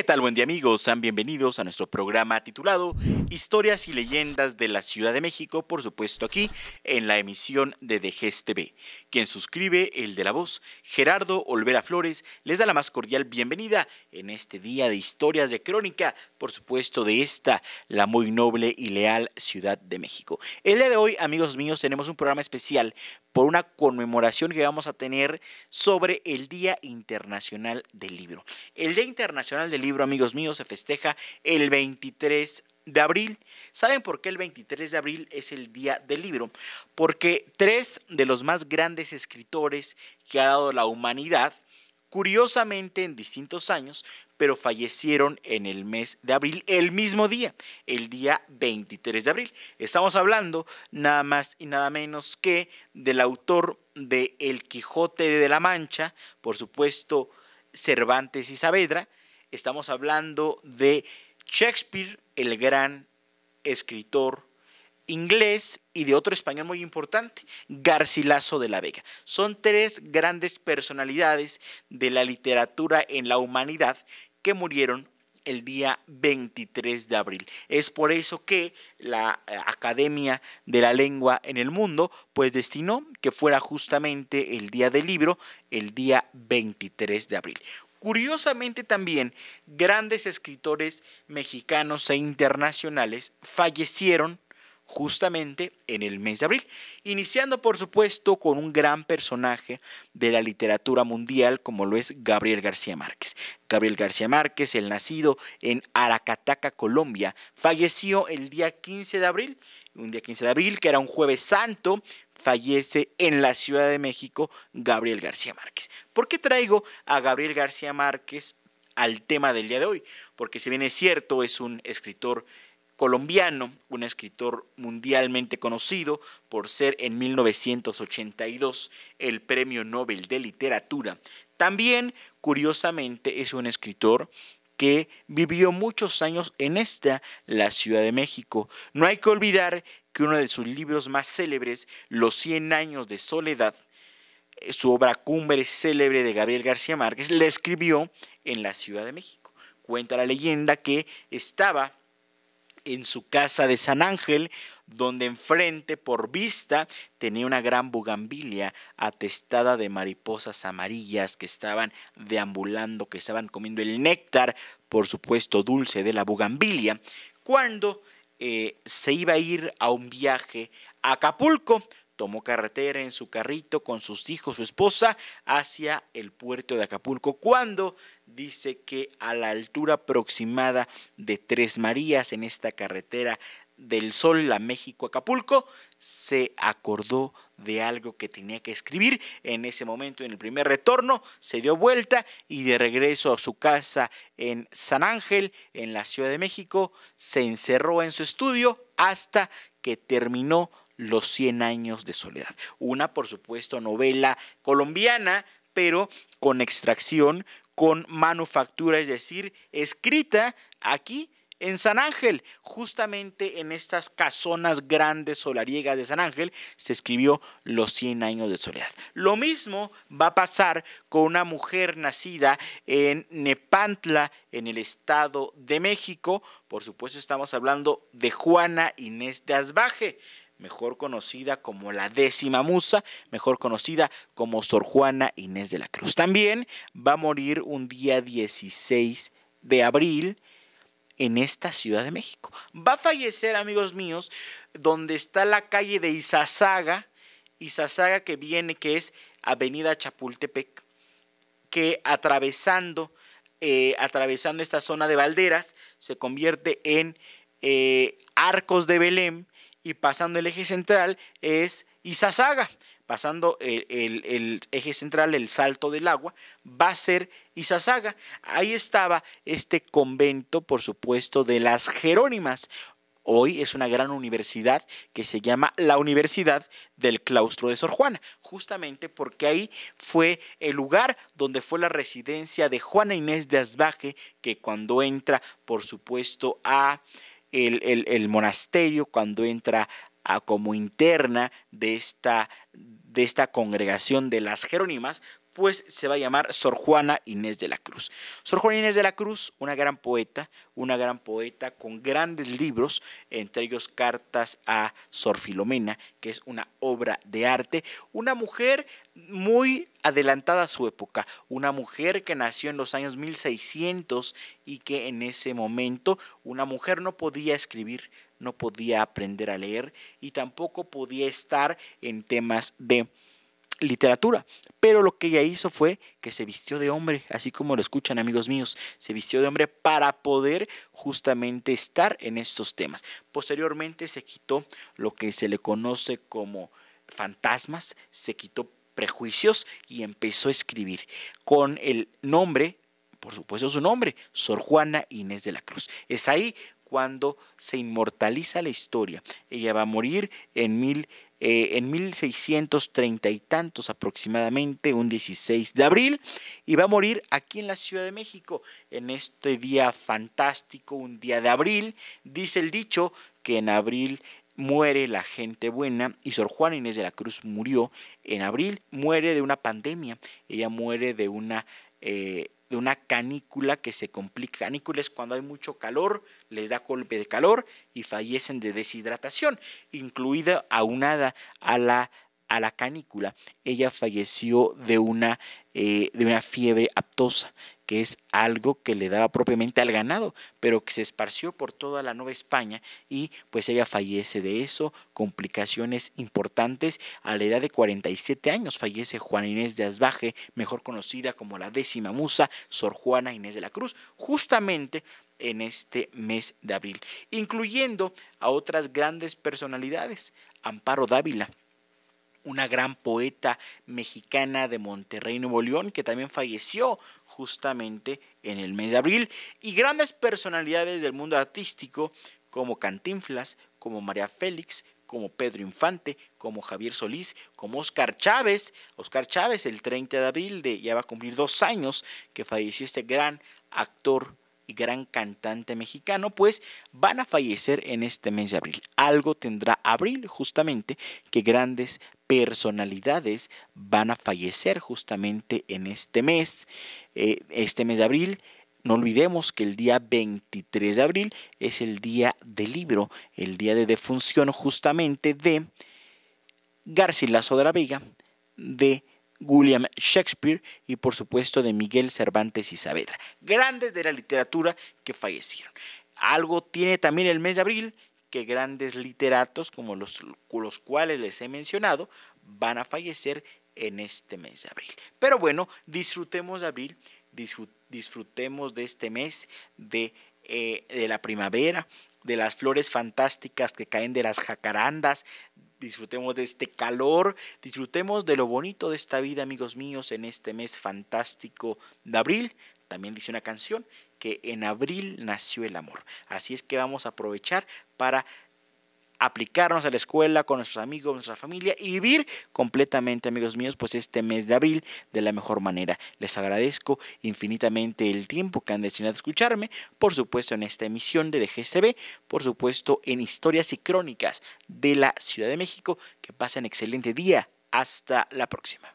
¿Qué tal? Buen día amigos, sean bienvenidos a nuestro programa titulado Historias y leyendas de la Ciudad de México, por supuesto aquí en la emisión de DGSTV. TV. Quien suscribe, el de la voz, Gerardo Olvera Flores, les da la más cordial bienvenida en este día de historias de crónica, por supuesto de esta, la muy noble y leal Ciudad de México. El día de hoy, amigos míos, tenemos un programa especial por una conmemoración que vamos a tener sobre el Día Internacional del Libro. El Día Internacional del Libro, amigos míos, se festeja el 23 de abril. ¿Saben por qué el 23 de abril es el Día del Libro? Porque tres de los más grandes escritores que ha dado la humanidad, curiosamente en distintos años, pero fallecieron en el mes de abril, el mismo día, el día 23 de abril. Estamos hablando nada más y nada menos que del autor de El Quijote de la Mancha, por supuesto Cervantes y Saavedra. Estamos hablando de Shakespeare, el gran escritor inglés y de otro español muy importante, Garcilaso de la Vega. Son tres grandes personalidades de la literatura en la humanidad que murieron el día 23 de abril. Es por eso que la eh, Academia de la Lengua en el Mundo pues destinó que fuera justamente el día del libro, el día 23 de abril. Curiosamente también grandes escritores mexicanos e internacionales fallecieron justamente en el mes de abril, iniciando por supuesto con un gran personaje de la literatura mundial como lo es Gabriel García Márquez. Gabriel García Márquez, el nacido en Aracataca, Colombia, falleció el día 15 de abril, un día 15 de abril que era un jueves santo, fallece en la Ciudad de México Gabriel García Márquez. ¿Por qué traigo a Gabriel García Márquez al tema del día de hoy? Porque si bien es cierto, es un escritor colombiano, un escritor mundialmente conocido por ser en 1982 el Premio Nobel de Literatura. También, curiosamente, es un escritor que vivió muchos años en esta, la Ciudad de México. No hay que olvidar que uno de sus libros más célebres, Los 100 años de soledad, su obra cumbre célebre de Gabriel García Márquez, la escribió en la Ciudad de México. Cuenta la leyenda que estaba en su casa de San Ángel, donde enfrente, por vista, tenía una gran bugambilia atestada de mariposas amarillas que estaban deambulando, que estaban comiendo el néctar, por supuesto, dulce de la bugambilia, cuando eh, se iba a ir a un viaje a Acapulco, tomó carretera en su carrito con sus hijos, su esposa, hacia el puerto de Acapulco, cuando dice que a la altura aproximada de Tres Marías en esta carretera del Sol, la México-Acapulco, se acordó de algo que tenía que escribir. En ese momento, en el primer retorno, se dio vuelta y de regreso a su casa en San Ángel, en la Ciudad de México, se encerró en su estudio hasta que terminó Los 100 años de soledad. Una, por supuesto, novela colombiana pero con extracción, con manufactura, es decir, escrita aquí en San Ángel. Justamente en estas casonas grandes solariegas de San Ángel se escribió Los 100 años de soledad. Lo mismo va a pasar con una mujer nacida en Nepantla, en el Estado de México. Por supuesto estamos hablando de Juana Inés de Asbaje mejor conocida como la décima musa, mejor conocida como Sor Juana Inés de la Cruz. También va a morir un día 16 de abril en esta Ciudad de México. Va a fallecer, amigos míos, donde está la calle de Izazaga, Izazaga que viene, que es Avenida Chapultepec, que atravesando, eh, atravesando esta zona de balderas se convierte en eh, Arcos de Belén y pasando el eje central es Izazaga. Pasando el, eje central, el salto del agua, va a ser Izazaga. Ahí estaba este convento, por supuesto, de las Jerónimas. Hoy es una gran universidad que se llama la Universidad del Claustro de Sor Juana, justamente porque ahí fue el lugar donde fue la residencia de Juana Inés de Asbaje, que cuando entra, por supuesto, a el, el, monasterio cuando entra como interna de esta, de esta congregación de las Jerónimas, pues se va a llamar Sor Juana Inés de la Cruz. Sor Juana Inés de la Cruz, una gran poeta, una gran poeta con grandes libros, entre ellos Cartas a Sor Filomena, que es una obra de arte, una mujer muy adelantada a su época, una mujer que nació en los años 1600 y que en ese momento una mujer no podía escribir no podía aprender a leer y tampoco podía estar en temas de literatura. Pero lo que ella hizo fue que se vistió de hombre, así como lo escuchan amigos míos, se vistió de hombre para poder justamente estar en estos temas. Posteriormente se quitó lo que se le conoce como fantasmas, se quitó prejuicios y empezó a escribir con el nombre por supuesto su nombre, Sor Juana Inés de la Cruz. Es ahí cuando se inmortaliza la historia. Ella va a morir en, 1630 eh, y tantos aproximadamente, un 16 de abril, y va a morir aquí en la Ciudad de México, en este día fantástico, un día de abril. Dice el dicho que en abril muere la gente buena y Sor Juana Inés de la Cruz murió en abril, muere de una pandemia, ella muere de una... Eh, de una canícula que se complica. Canícula es cuando hay mucho calor, les da golpe de calor y fallecen de deshidratación, incluida aunada a la, a la canícula. Ella falleció de una, eh, de una fiebre aptosa que es algo que le daba propiamente al ganado, pero que se esparció por toda la Nueva España y pues ella fallece de eso, complicaciones importantes. A la edad de 47 años fallece Juana Inés de Asbaje, mejor conocida como la décima musa, Sor Juana Inés de la Cruz, justamente en este mes de abril, incluyendo a otras grandes personalidades, Amparo Dávila, una gran poeta mexicana de Monterrey, Nuevo León, que también falleció justamente en el mes de abril, y grandes personalidades del mundo artístico como Cantinflas, como María Félix, como Pedro Infante, como Javier Solís, como Oscar Chávez. Oscar Chávez, el 30 de abril de ya va a cumplir dos años que falleció este gran actor gran cantante mexicano, pues van a fallecer en este mes de abril. Algo tendrá abril justamente que grandes personalidades van a fallecer justamente en este mes, eh, este mes de abril. No olvidemos que el día 23 de abril es el día del libro, el día de defunción justamente de Garcilaso de la Vega, de William Shakespeare y por supuesto de Miguel Cervantes y Saavedra, grandes de la literatura que fallecieron. Algo tiene también el mes de abril que grandes literatos como los, cuales les he mencionado van a fallecer en este mes de abril. Pero bueno, disfrutemos de abril, disfrutemos de este mes de, eh, de la primavera, de las flores fantásticas que caen de las jacarandas, disfrutemos de este calor, disfrutemos de lo bonito de esta vida, amigos míos, en este mes fantástico de abril. También dice una canción que en abril nació el amor. Así es que vamos a aprovechar para aplicarnos a la escuela con nuestros amigos, nuestra familia y vivir completamente, amigos míos, pues este mes de abril de la mejor manera. Les agradezco infinitamente el tiempo que han destinado a escucharme, por supuesto en esta emisión de DGCB, por supuesto en historias y crónicas de la Ciudad de México. Que pasen excelente día. Hasta la próxima.